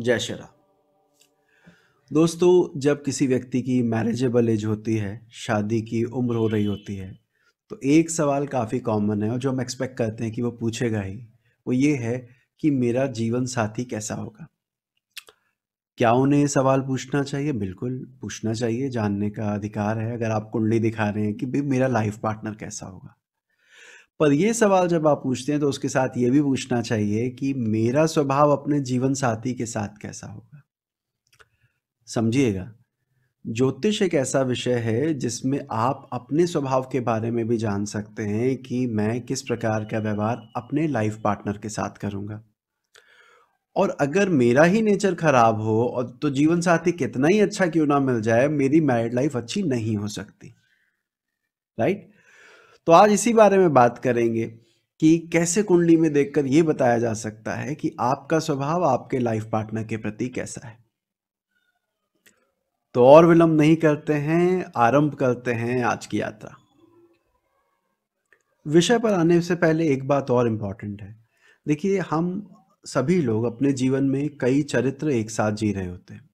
जय श्री राम दोस्तों जब किसी व्यक्ति की मैरिजेबल एज होती है शादी की उम्र हो रही होती है तो एक सवाल काफ़ी कॉमन है और जो हम एक्सपेक्ट करते हैं कि वो पूछेगा ही वो ये है कि मेरा जीवन साथी कैसा होगा क्या उन्हें सवाल पूछना चाहिए बिल्कुल पूछना चाहिए जानने का अधिकार है अगर आप कुंडली दिखा रहे हैं कि भाई मेरा लाइफ पार्टनर कैसा होगा पर यह सवाल जब आप पूछते हैं तो उसके साथ ये भी पूछना चाहिए कि मेरा स्वभाव अपने जीवन साथी के साथ कैसा होगा समझिएगा ज्योतिष एक ऐसा विषय है जिसमें आप अपने स्वभाव के बारे में भी जान सकते हैं कि मैं किस प्रकार का व्यवहार अपने लाइफ पार्टनर के साथ करूंगा और अगर मेरा ही नेचर खराब हो और तो जीवन साथी कितना ही अच्छा क्यों ना मिल जाए मेरी मैरिड लाइफ अच्छी नहीं हो सकती राइट तो आज इसी बारे में बात करेंगे कि कैसे कुंडली में देखकर यह बताया जा सकता है कि आपका स्वभाव आपके लाइफ पार्टनर के प्रति कैसा है तो और विलंब नहीं करते हैं आरंभ करते हैं आज की यात्रा विषय पर आने से पहले एक बात और इंपॉर्टेंट है देखिए हम सभी लोग अपने जीवन में कई चरित्र एक साथ जी रहे होते हैं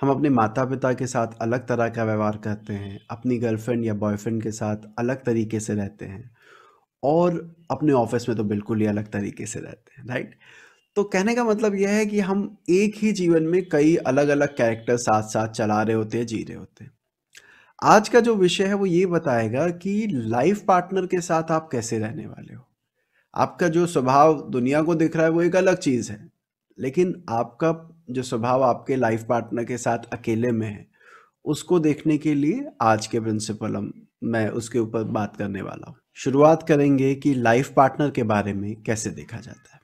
हम अपने माता पिता के साथ अलग तरह का व्यवहार करते हैं अपनी गर्लफ्रेंड या बॉयफ्रेंड के साथ अलग तरीके से रहते हैं और अपने ऑफिस में तो बिल्कुल ही अलग तरीके से रहते हैं राइट तो कहने का मतलब यह है कि हम एक ही जीवन में कई अलग अलग कैरेक्टर साथ साथ चला रहे होते हैं जी रहे होते हैं आज का जो विषय है वो ये बताएगा कि लाइफ पार्टनर के साथ आप कैसे रहने वाले हो आपका जो स्वभाव दुनिया को दिख रहा है वो एक अलग चीज़ है लेकिन आपका जो स्वभाव आपके लाइफ पार्टनर के साथ अकेले में है उसको देखने के लिए आज के प्रिंसिपल हम मैं उसके ऊपर बात करने वाला हूँ शुरुआत करेंगे कि लाइफ पार्टनर के बारे में कैसे देखा जाता है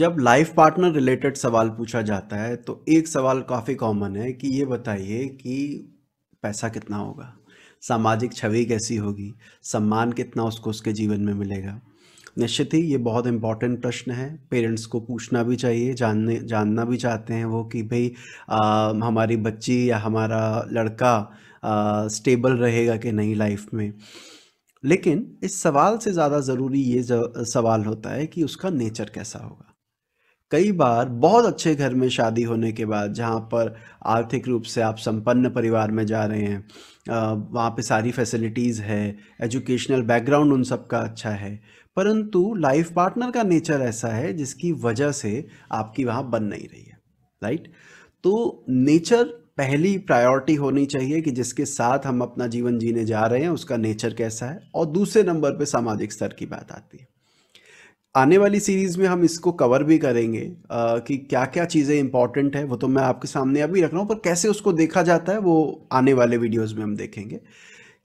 जब लाइफ पार्टनर रिलेटेड सवाल पूछा जाता है तो एक सवाल काफ़ी कॉमन है कि ये बताइए कि पैसा कितना होगा सामाजिक छवि कैसी होगी सम्मान कितना उसको उसके जीवन में मिलेगा निश्चित ही ये बहुत इम्पॉर्टेंट प्रश्न है पेरेंट्स को पूछना भी चाहिए जानने जानना भी चाहते हैं वो कि भाई हमारी बच्ची या हमारा लड़का स्टेबल रहेगा कि नहीं लाइफ में लेकिन इस सवाल से ज़्यादा ज़रूरी ये सवाल होता है कि उसका नेचर कैसा होगा कई बार बहुत अच्छे घर में शादी होने के बाद जहाँ पर आर्थिक रूप से आप संपन्न परिवार में जा रहे हैं वहाँ पे सारी फैसिलिटीज़ है एजुकेशनल बैकग्राउंड उन सब का अच्छा है परंतु लाइफ पार्टनर का नेचर ऐसा है जिसकी वजह से आपकी वहाँ बन नहीं रही है राइट तो नेचर पहली प्रायोरिटी होनी चाहिए कि जिसके साथ हम अपना जीवन जीने जा रहे हैं उसका नेचर कैसा है और दूसरे नंबर पे सामाजिक स्तर की बात आती है आने वाली सीरीज़ में हम इसको कवर भी करेंगे आ, कि क्या क्या चीज़ें इंपॉर्टेंट है वो तो मैं आपके सामने अभी रख रहा हूँ पर कैसे उसको देखा जाता है वो आने वाले वीडियोज़ में हम देखेंगे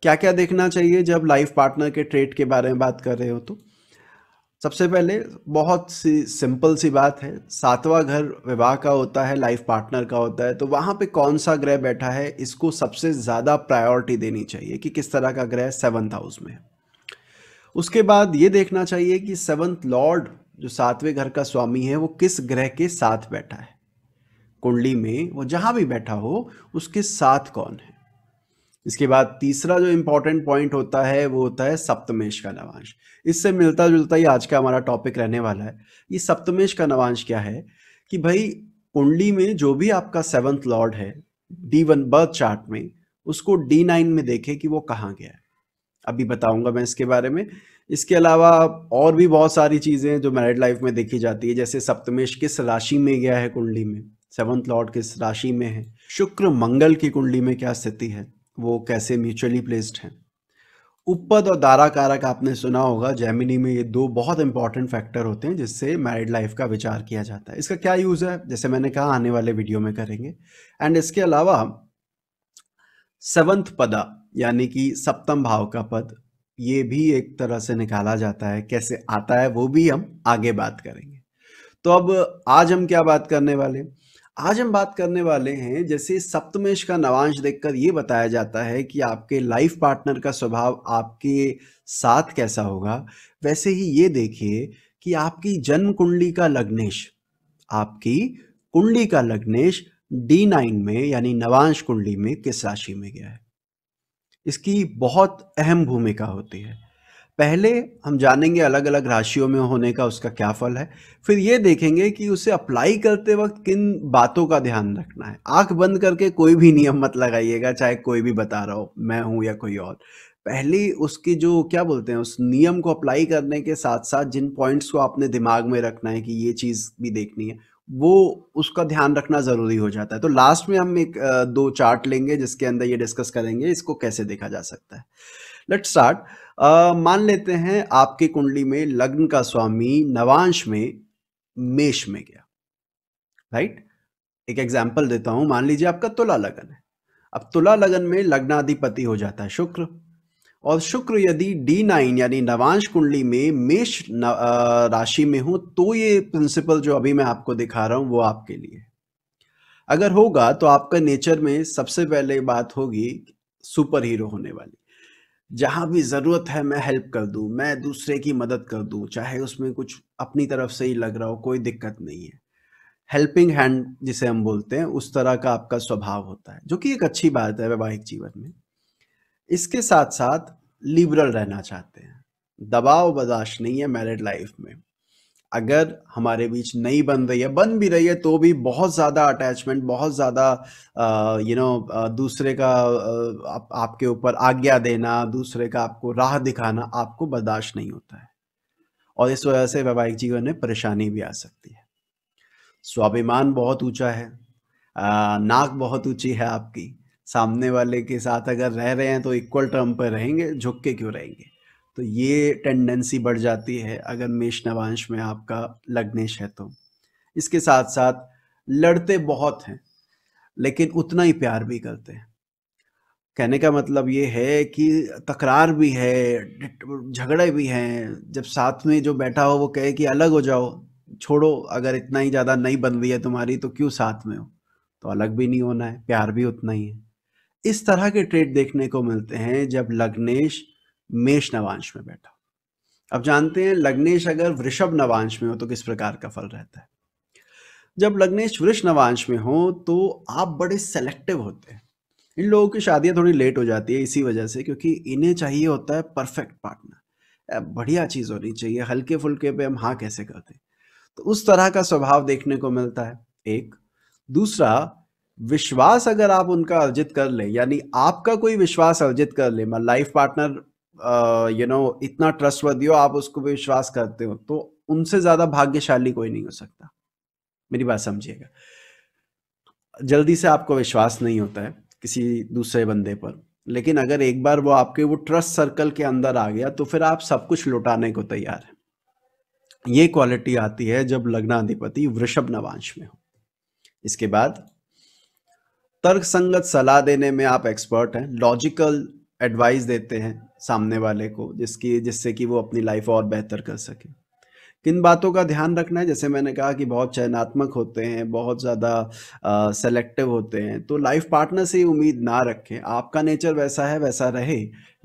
क्या क्या देखना चाहिए जब लाइफ पार्टनर के ट्रेट के बारे में बात कर रहे हो तो सबसे पहले बहुत सी सिंपल सी बात है सातवां घर विवाह का होता है लाइफ पार्टनर का होता है तो वहाँ पे कौन सा ग्रह बैठा है इसको सबसे ज़्यादा प्रायोरिटी देनी चाहिए कि किस तरह का ग्रह सेवंथ हाउस में है उसके बाद ये देखना चाहिए कि सेवन्थ लॉर्ड जो सातवें घर का स्वामी है वो किस ग्रह के साथ बैठा है कुंडली में वो जहाँ भी बैठा हो उसके साथ कौन है इसके बाद तीसरा जो इम्पोर्टेंट पॉइंट होता है वो होता है सप्तमेश का नवांश इससे मिलता जुलता ही आज का हमारा टॉपिक रहने वाला है ये सप्तमेश का नवांश क्या है कि भाई कुंडली में जो भी आपका सेवंथ लॉर्ड है डी वन बर्थ चार्ट में उसको डी नाइन में देखे कि वो कहाँ गया है अभी बताऊंगा मैं इसके बारे में इसके अलावा और भी बहुत सारी चीज़ें जो मैरिड लाइफ में देखी जाती है जैसे सप्तमेश किस राशि में गया है कुंडली में सेवंथ लॉर्ड किस राशि में है शुक्र मंगल की कुंडली में क्या स्थिति है वो कैसे म्यूचुअली प्लेस्ड हैं उपपद और दारा कारक आपने सुना होगा जैमिनी में ये दो बहुत इंपॉर्टेंट फैक्टर होते हैं जिससे मैरिड लाइफ का विचार किया जाता है इसका क्या यूज़ है जैसे मैंने कहा आने वाले वीडियो में करेंगे एंड इसके अलावा सेवंथ पदा यानी कि सप्तम भाव का पद ये भी एक तरह से निकाला जाता है कैसे आता है वो भी हम आगे बात करेंगे तो अब आज हम क्या बात करने वाले हैं आज हम बात करने वाले हैं जैसे सप्तमेश का नवांश देखकर ये बताया जाता है कि आपके लाइफ पार्टनर का स्वभाव आपके साथ कैसा होगा वैसे ही ये देखिए कि आपकी जन्म कुंडली का लग्नेश आपकी कुंडली का लग्नेश डी नाइन में यानी नवांश कुंडली में किस राशि में गया है इसकी बहुत अहम भूमिका होती है पहले हम जानेंगे अलग अलग राशियों में होने का उसका क्या फल है फिर ये देखेंगे कि उसे अप्लाई करते वक्त किन बातों का ध्यान रखना है आंख बंद करके कोई भी नियम मत लगाइएगा चाहे कोई भी बता रहा हो मैं हूँ या कोई और पहले उसके जो क्या बोलते हैं उस नियम को अप्लाई करने के साथ साथ जिन पॉइंट्स को आपने दिमाग में रखना है कि ये चीज़ भी देखनी है वो उसका ध्यान रखना ज़रूरी हो जाता है तो लास्ट में हम एक दो चार्ट लेंगे जिसके अंदर ये डिस्कस करेंगे इसको कैसे देखा जा सकता है लेट्स स्टार्ट uh, मान लेते हैं आपकी कुंडली में लग्न का स्वामी नवांश में मेष में गया राइट right? एक एग्जाम्पल देता हूं मान लीजिए आपका तुला लगन है अब तुला लगन में लग्नाधिपति हो जाता है शुक्र और शुक्र यदि डी नाइन यानी नवांश कुंडली में मेष राशि में हो तो ये प्रिंसिपल जो अभी मैं आपको दिखा रहा हूं वो आपके लिए अगर होगा तो आपका नेचर में सबसे पहले बात होगी सुपर हीरो होने वाली जहाँ भी ज़रूरत है मैं हेल्प कर दूँ मैं दूसरे की मदद कर दूँ चाहे उसमें कुछ अपनी तरफ से ही लग रहा हो कोई दिक्कत नहीं है हेल्पिंग हैंड जिसे हम बोलते हैं उस तरह का आपका स्वभाव होता है जो कि एक अच्छी बात है वैवाहिक जीवन में इसके साथ साथ लिबरल रहना चाहते हैं दबाव बर्दाश्त नहीं है मैरिड लाइफ में अगर हमारे बीच नहीं बन रही है बन भी रही है तो भी बहुत ज़्यादा अटैचमेंट बहुत ज़्यादा यू नो दूसरे का आ, आप, आपके ऊपर आज्ञा देना दूसरे का आपको राह दिखाना आपको बर्दाश्त नहीं होता है और इस वजह से वैवाहिक जीवन में परेशानी भी आ सकती है स्वाभिमान बहुत ऊंचा है आ, नाक बहुत ऊंची है आपकी सामने वाले के साथ अगर रह रहे हैं तो इक्वल टर्म पर रहेंगे झुक के क्यों रहेंगे तो ये टेंडेंसी बढ़ जाती है अगर मेष नवांश में आपका लग्नेश है तो इसके साथ साथ लड़ते बहुत हैं लेकिन उतना ही प्यार भी करते हैं कहने का मतलब ये है कि तकरार भी है झगड़े भी हैं जब साथ में जो बैठा हो वो कहे कि अलग हो जाओ छोड़ो अगर इतना ही ज़्यादा नहीं बन रही है तुम्हारी तो क्यों साथ में हो तो अलग भी नहीं होना है प्यार भी उतना ही है इस तरह के ट्रेड देखने को मिलते हैं जब लग्नेश मेष नवांश में बैठा अब जानते हैं लग्नेश अगर वृषभ नवांश में हो तो किस प्रकार का फल रहता है जब लग्नेश वृष नवांश में हो तो आप बड़े सेलेक्टिव होते हैं इन लोगों की शादियां थोड़ी लेट हो जाती है इसी वजह से क्योंकि इन्हें चाहिए होता है परफेक्ट पार्टनर बढ़िया चीज़ होनी चाहिए हल्के फुल्के पे हम हाँ कैसे करते हैं तो उस तरह का स्वभाव देखने को मिलता है एक दूसरा विश्वास अगर आप उनका अर्जित कर ले यानी आपका कोई विश्वास अर्जित कर ले लाइफ पार्टनर यू नो इतना ट्रस्टवर्दी हो आप उसको विश्वास करते हो तो उनसे ज्यादा भाग्यशाली कोई नहीं हो सकता मेरी बात समझिएगा जल्दी से आपको विश्वास नहीं होता है किसी दूसरे बंदे पर लेकिन अगर एक बार वो आपके वो ट्रस्ट सर्कल के अंदर आ गया तो फिर आप सब कुछ लुटाने को तैयार है ये क्वालिटी आती है जब लग्नाधिपति वृषभ नवांश में हो इसके बाद तर्क संगत सलाह देने में आप एक्सपर्ट हैं लॉजिकल एडवाइस देते हैं सामने वाले को जिसकी जिससे कि वो अपनी लाइफ और बेहतर कर सके किन बातों का ध्यान रखना है जैसे मैंने कहा कि बहुत चयनात्मक होते हैं बहुत ज़्यादा सेलेक्टिव होते हैं तो लाइफ पार्टनर से उम्मीद ना रखें आपका नेचर वैसा है वैसा रहे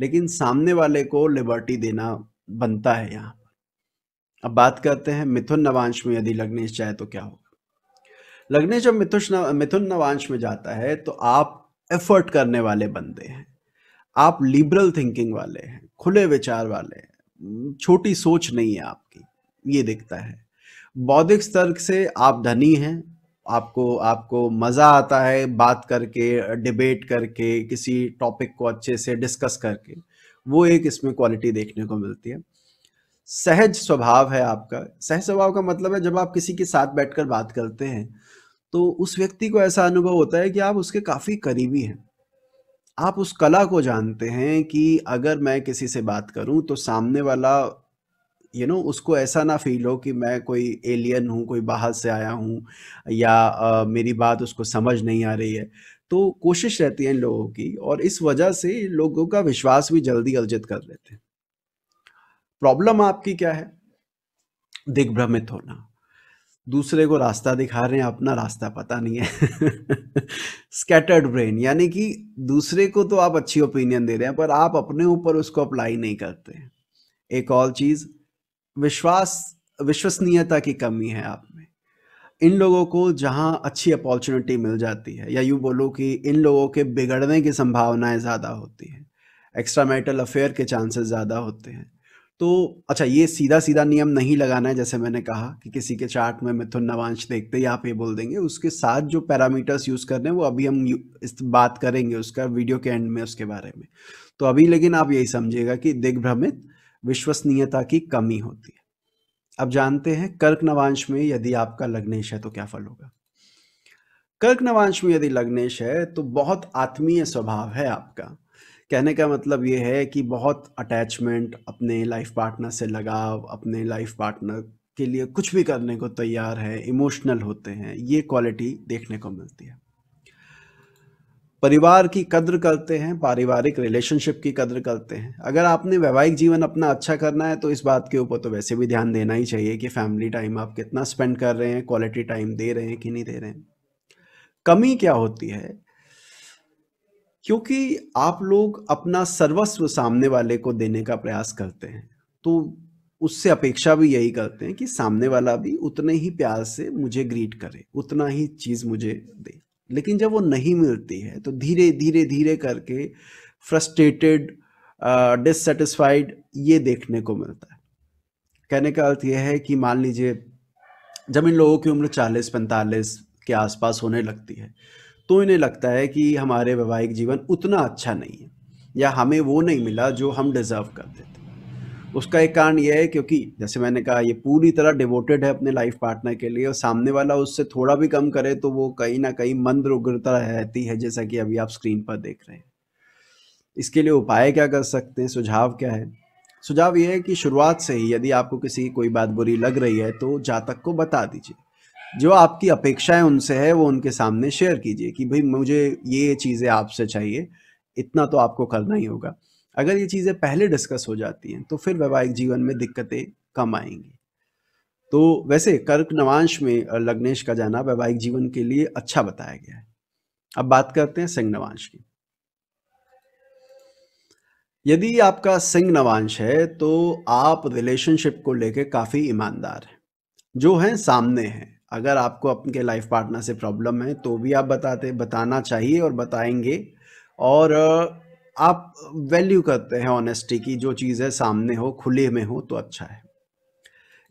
लेकिन सामने वाले को लिबर्टी देना बनता है यहाँ अब बात करते हैं मिथुन नवांश में यदि लग्नेश जाए तो क्या होगा लग्नेश जब मिथुन मिथुन नवांश में जाता है तो आप एफर्ट करने वाले बनते हैं आप लिबरल थिंकिंग वाले हैं खुले विचार वाले हैं छोटी सोच नहीं है आपकी ये दिखता है बौद्धिक स्तर से आप धनी हैं आपको आपको मज़ा आता है बात करके डिबेट करके किसी टॉपिक को अच्छे से डिस्कस करके वो एक इसमें क्वालिटी देखने को मिलती है सहज स्वभाव है आपका सहज स्वभाव का मतलब है जब आप किसी के साथ बैठकर बात करते हैं तो उस व्यक्ति को ऐसा अनुभव होता है कि आप उसके काफ़ी करीबी हैं आप उस कला को जानते हैं कि अगर मैं किसी से बात करूं तो सामने वाला यू नो उसको ऐसा ना फील हो कि मैं कोई एलियन हूं कोई बाहर से आया हूं या मेरी बात उसको समझ नहीं आ रही है तो कोशिश रहती है इन लोगों की और इस वजह से लोगों का विश्वास भी जल्दी अर्जित कर लेते हैं प्रॉब्लम आपकी क्या है दिग्भ्रमित होना दूसरे को रास्ता दिखा रहे हैं अपना रास्ता पता नहीं है स्कैटर्ड ब्रेन यानी कि दूसरे को तो आप अच्छी ओपिनियन दे रहे हैं पर आप अपने ऊपर उसको अप्लाई नहीं करते एक और चीज़ विश्वास विश्वसनीयता की कमी है आप में इन लोगों को जहाँ अच्छी अपॉर्चुनिटी मिल जाती है या यूँ बोलो कि इन लोगों के बिगड़ने की संभावनाएं ज़्यादा होती हैं एक्स्ट्रा मैटल अफेयर के चांसेस ज़्यादा होते हैं तो अच्छा ये सीधा सीधा नियम नहीं लगाना है जैसे मैंने कहा कि किसी के चार्ट में मिथुन नवांश देखते ही आप ये बोल देंगे उसके साथ जो पैरामीटर्स यूज़ करने हैं वो अभी हम इस बात करेंगे उसका वीडियो के एंड में उसके बारे में तो अभी लेकिन आप यही समझिएगा कि दिग्भ्रमित विश्वसनीयता की कमी होती है अब जानते हैं कर्क नवांश में यदि आपका लग्नेश है तो क्या फल होगा कर्क नवांश में यदि लग्नेश है तो बहुत आत्मीय स्वभाव है आपका कहने का मतलब ये है कि बहुत अटैचमेंट अपने लाइफ पार्टनर से लगाव अपने लाइफ पार्टनर के लिए कुछ भी करने को तैयार है इमोशनल होते हैं ये क्वालिटी देखने को मिलती है परिवार की कद्र करते हैं पारिवारिक रिलेशनशिप की कद्र करते हैं अगर आपने वैवाहिक जीवन अपना अच्छा करना है तो इस बात के ऊपर तो वैसे भी ध्यान देना ही चाहिए कि फैमिली टाइम आप कितना स्पेंड कर रहे हैं क्वालिटी टाइम दे रहे हैं कि नहीं दे रहे हैं कमी क्या होती है क्योंकि आप लोग अपना सर्वस्व सामने वाले को देने का प्रयास करते हैं तो उससे अपेक्षा भी यही करते हैं कि सामने वाला भी उतने ही प्यार से मुझे ग्रीट करे उतना ही चीज़ मुझे दे लेकिन जब वो नहीं मिलती है तो धीरे धीरे धीरे करके फ्रस्ट्रेटेड डिससेटिस्फाइड ये देखने को मिलता है कहने का अर्थ यह है कि मान लीजिए जब इन लोगों की उम्र 40-45 के आसपास होने लगती है तो इन्हें लगता है कि हमारे वैवाहिक जीवन उतना अच्छा नहीं है या हमें वो नहीं मिला जो हम डिज़र्व करते थे उसका एक कारण यह है क्योंकि जैसे मैंने कहा ये पूरी तरह डिवोटेड है अपने लाइफ पार्टनर के लिए और सामने वाला उससे थोड़ा भी कम करे तो वो कहीं ना कहीं मंद उग्रता रहती है जैसा कि अभी आप स्क्रीन पर देख रहे हैं इसके लिए उपाय क्या कर सकते हैं सुझाव क्या है सुझाव ये है कि शुरुआत से ही यदि आपको किसी की कोई बात बुरी लग रही है तो जातक को बता दीजिए जो आपकी अपेक्षाएं उनसे है वो उनके सामने शेयर कीजिए कि भाई मुझे ये चीज़ें आपसे चाहिए इतना तो आपको करना ही होगा अगर ये चीज़ें पहले डिस्कस हो जाती हैं तो फिर वैवाहिक जीवन में दिक्कतें कम आएंगी तो वैसे कर्क नवांश में लग्नेश का जाना वैवाहिक जीवन के लिए अच्छा बताया गया है अब बात करते हैं सिंह नवांश की यदि आपका सिंह नवांश है तो आप रिलेशनशिप को लेकर काफ़ी ईमानदार हैं जो हैं सामने हैं अगर आपको अपने लाइफ पार्टनर से प्रॉब्लम है तो भी आप बताते बताना चाहिए और बताएंगे और आप वैल्यू करते हैं ऑनेस्टी की जो चीज़ है सामने हो खुले में हो तो अच्छा है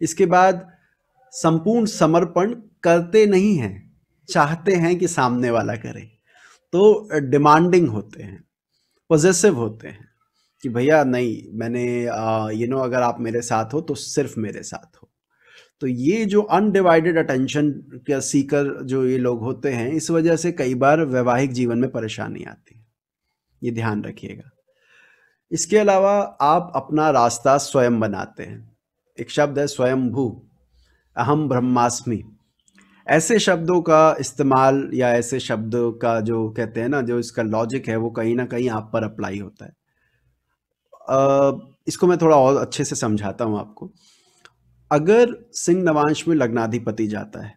इसके बाद संपूर्ण समर्पण करते नहीं हैं चाहते हैं कि सामने वाला करे तो डिमांडिंग होते हैं पॉजेसिव होते हैं कि भैया नहीं मैंने यू नो अगर आप मेरे साथ हो तो सिर्फ मेरे साथ हो तो ये जो अनडिवाइडेड अटेंशन का सीकर जो ये लोग होते हैं इस वजह से कई बार वैवाहिक जीवन में परेशानी आती है ये ध्यान रखिएगा इसके अलावा आप अपना रास्ता स्वयं बनाते हैं एक शब्द है स्वयंभू अहम ब्रह्मास्मि ऐसे शब्दों का इस्तेमाल या ऐसे शब्द का जो कहते हैं ना जो इसका लॉजिक है वो कहीं ना कहीं आप पर अप्लाई होता है आ, इसको मैं थोड़ा और अच्छे से समझाता हूँ आपको अगर सिंह नवांश में लग्नाधिपति जाता है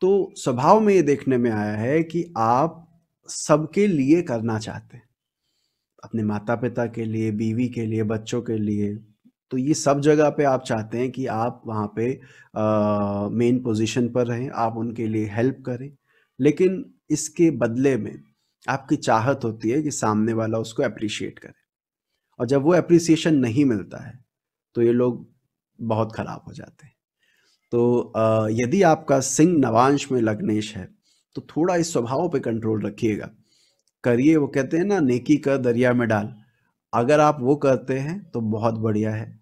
तो स्वभाव में ये देखने में आया है कि आप सबके लिए करना चाहते हैं अपने माता पिता के लिए बीवी के लिए बच्चों के लिए तो ये सब जगह पे आप चाहते हैं कि आप वहाँ पे मेन पोजीशन पर रहें आप उनके लिए हेल्प करें लेकिन इसके बदले में आपकी चाहत होती है कि सामने वाला उसको अप्रिशिएट करे और जब वो अप्रिसिएशन नहीं मिलता है तो ये लोग बहुत खराब हो जाते हैं तो यदि आपका सिंह नवांश में लग्नेश है तो थोड़ा इस स्वभाव पे कंट्रोल रखिएगा करिए वो कहते हैं ना नेकी कर दरिया में डाल अगर आप वो करते हैं तो बहुत बढ़िया है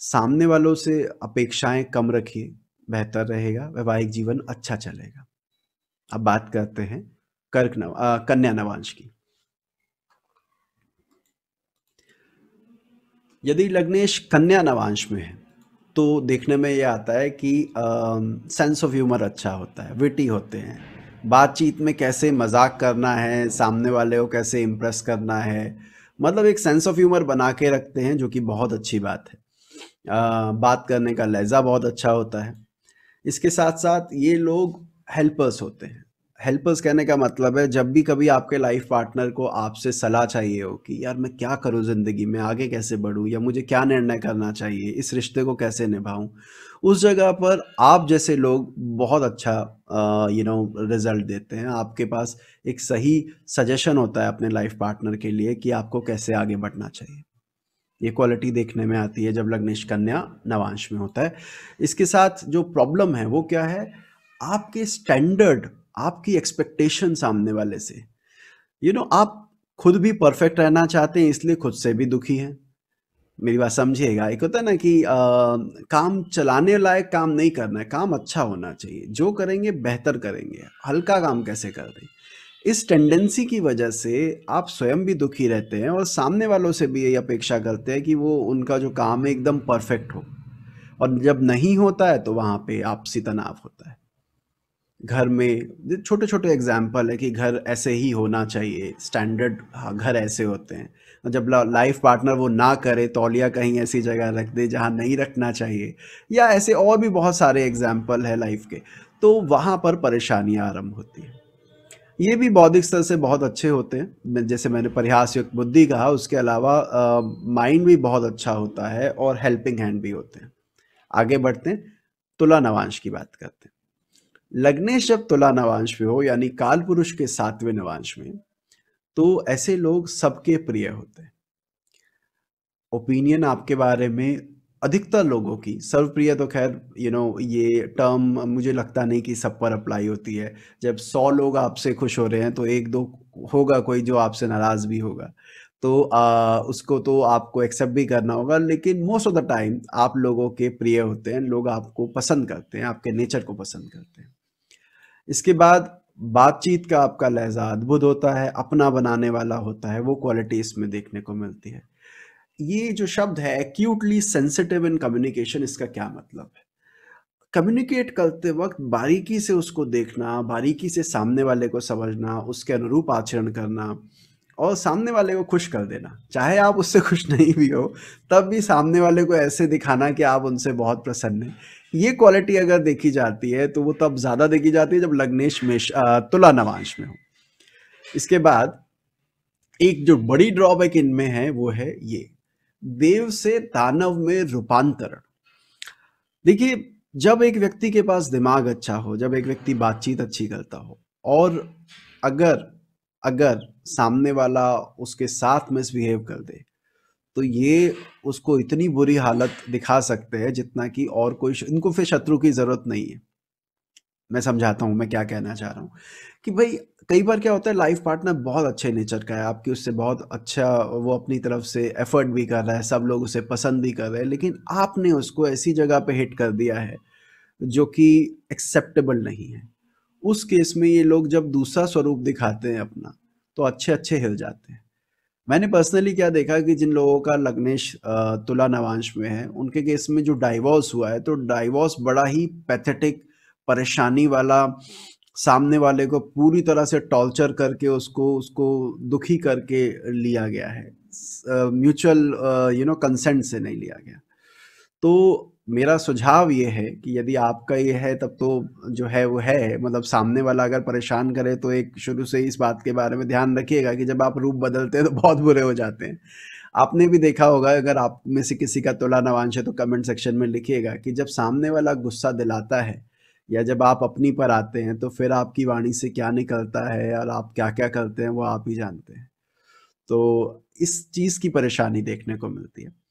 सामने वालों से अपेक्षाएं कम रखिए बेहतर रहेगा वैवाहिक जीवन अच्छा चलेगा अब बात करते हैं कर्क नव कन्या नवांश की यदि लग्नेश कन्या नवांश में है तो देखने में ये आता है कि सेंस ऑफ ह्यूमर अच्छा होता है विटी होते हैं बातचीत में कैसे मजाक करना है सामने वाले को कैसे इम्प्रेस करना है मतलब एक सेंस ऑफ ह्यूमर बना के रखते हैं जो कि बहुत अच्छी बात है आ, बात करने का लहजा बहुत अच्छा होता है इसके साथ साथ ये लोग हेल्पर्स होते हैं हेल्पर्स कहने का मतलब है जब भी कभी आपके लाइफ पार्टनर को आपसे सलाह चाहिए हो कि यार मैं क्या करूं ज़िंदगी में आगे कैसे बढ़ूं या मुझे क्या निर्णय करना चाहिए इस रिश्ते को कैसे निभाऊं उस जगह पर आप जैसे लोग बहुत अच्छा यू नो रिजल्ट देते हैं आपके पास एक सही सजेशन होता है अपने लाइफ पार्टनर के लिए कि आपको कैसे आगे बढ़ना चाहिए ये क्वालिटी देखने में आती है जब लग्नेश कन्या नवांश में होता है इसके साथ जो प्रॉब्लम है वो क्या है आपके स्टैंडर्ड आपकी एक्सपेक्टेशन सामने वाले से यू you नो know, आप खुद भी परफेक्ट रहना चाहते हैं इसलिए खुद से भी दुखी हैं मेरी बात समझिएगा एक होता है ना कि आ, काम चलाने लायक काम नहीं करना है काम अच्छा होना चाहिए जो करेंगे बेहतर करेंगे हल्का काम कैसे कर रहे इस टेंडेंसी की वजह से आप स्वयं भी दुखी रहते हैं और सामने वालों से भी यही अपेक्षा करते हैं कि वो उनका जो काम है एकदम परफेक्ट हो और जब नहीं होता है तो वहाँ पे आपसी तनाव होता है घर में छोटे छोटे एग्जाम्पल है कि घर ऐसे ही होना चाहिए स्टैंडर्ड हाँ, घर ऐसे होते हैं जब लाइफ पार्टनर वो ना करे तौलिया तो कहीं ऐसी जगह रख दे जहाँ नहीं रखना चाहिए या ऐसे और भी बहुत सारे एग्जाम्पल है लाइफ के तो वहाँ पर परेशानियाँ आरम्भ होती हैं ये भी बौद्धिक स्तर से बहुत अच्छे होते हैं जैसे मैंने परिहास युक्त बुद्धि कहा उसके अलावा माइंड भी बहुत अच्छा होता है और हेल्पिंग हैंड भी होते हैं आगे बढ़ते हैं तुला नवांश की बात करते हैं लग्नेश जब तुला नवांश में हो यानी काल पुरुष के सातवें नवांश में तो ऐसे लोग सबके प्रिय होते हैं ओपिनियन आपके बारे में अधिकतर लोगों की सर्वप्रिय तो खैर यू नो ये टर्म मुझे लगता नहीं कि सब पर अप्लाई होती है जब सौ लोग आपसे खुश हो रहे हैं तो एक दो होगा कोई जो आपसे नाराज भी होगा तो आ, उसको तो आपको एक्सेप्ट भी करना होगा लेकिन मोस्ट ऑफ द टाइम आप लोगों के प्रिय होते हैं लोग आपको पसंद करते हैं आपके नेचर को पसंद करते हैं इसके बाद बातचीत का आपका लहजा अद्भुत होता है अपना बनाने वाला होता है वो क्वालिटी इसमें देखने को मिलती है ये जो शब्द है एक्यूटली सेंसिटिव इन कम्युनिकेशन इसका क्या मतलब है कम्युनिकेट करते वक्त बारीकी से उसको देखना बारीकी से सामने वाले को समझना उसके अनुरूप आचरण करना और सामने वाले को खुश कर देना चाहे आप उससे खुश नहीं भी हो तब भी सामने वाले को ऐसे दिखाना कि आप उनसे बहुत प्रसन्न हैं ये क्वालिटी अगर देखी जाती है तो वो तब ज़्यादा देखी जाती है जब लग्नेश मेश तुला नवांश में हो इसके बाद एक जो बड़ी ड्रॉबैक इनमें है वो है ये देव से दानव में रूपांतरण देखिए जब एक व्यक्ति के पास दिमाग अच्छा हो जब एक व्यक्ति बातचीत अच्छी करता हो और अगर अगर सामने वाला उसके साथ मिसबिहेव कर दे तो ये उसको इतनी बुरी हालत दिखा सकते हैं जितना कि और कोई इनको फिर शत्रु की ज़रूरत नहीं है मैं समझाता हूँ मैं क्या कहना चाह रहा हूँ कि भाई कई बार क्या होता है लाइफ पार्टनर बहुत अच्छे नेचर का है आपकी उससे बहुत अच्छा वो अपनी तरफ से एफर्ट भी कर रहा है सब लोग उसे पसंद भी कर रहे हैं लेकिन आपने उसको ऐसी जगह पे हिट कर दिया है जो कि एक्सेप्टेबल नहीं है उस केस में ये लोग जब दूसरा स्वरूप दिखाते हैं अपना तो अच्छे अच्छे हिल जाते हैं मैंने पर्सनली क्या देखा कि जिन लोगों का लग्नेश तुला नवांश में है उनके केस में जो डाइवोर्स हुआ है तो डाइवोर्स बड़ा ही पैथेटिक परेशानी वाला सामने वाले को पूरी तरह से टॉर्चर करके उसको उसको दुखी करके लिया गया है म्यूचुअल यू नो कंसेंट से नहीं लिया गया तो मेरा सुझाव ये है कि यदि आपका ये है तब तो जो है वो है मतलब सामने वाला अगर परेशान करे तो एक शुरू से इस बात के बारे में ध्यान रखिएगा कि जब आप रूप बदलते हैं तो बहुत बुरे हो जाते हैं आपने भी देखा होगा अगर आप में से किसी का तुला नवांश है तो कमेंट सेक्शन में लिखिएगा कि जब सामने वाला गुस्सा दिलाता है या जब आप अपनी पर आते हैं तो फिर आपकी वाणी से क्या निकलता है और आप क्या क्या करते हैं वो आप ही जानते हैं तो इस चीज़ की परेशानी देखने को मिलती है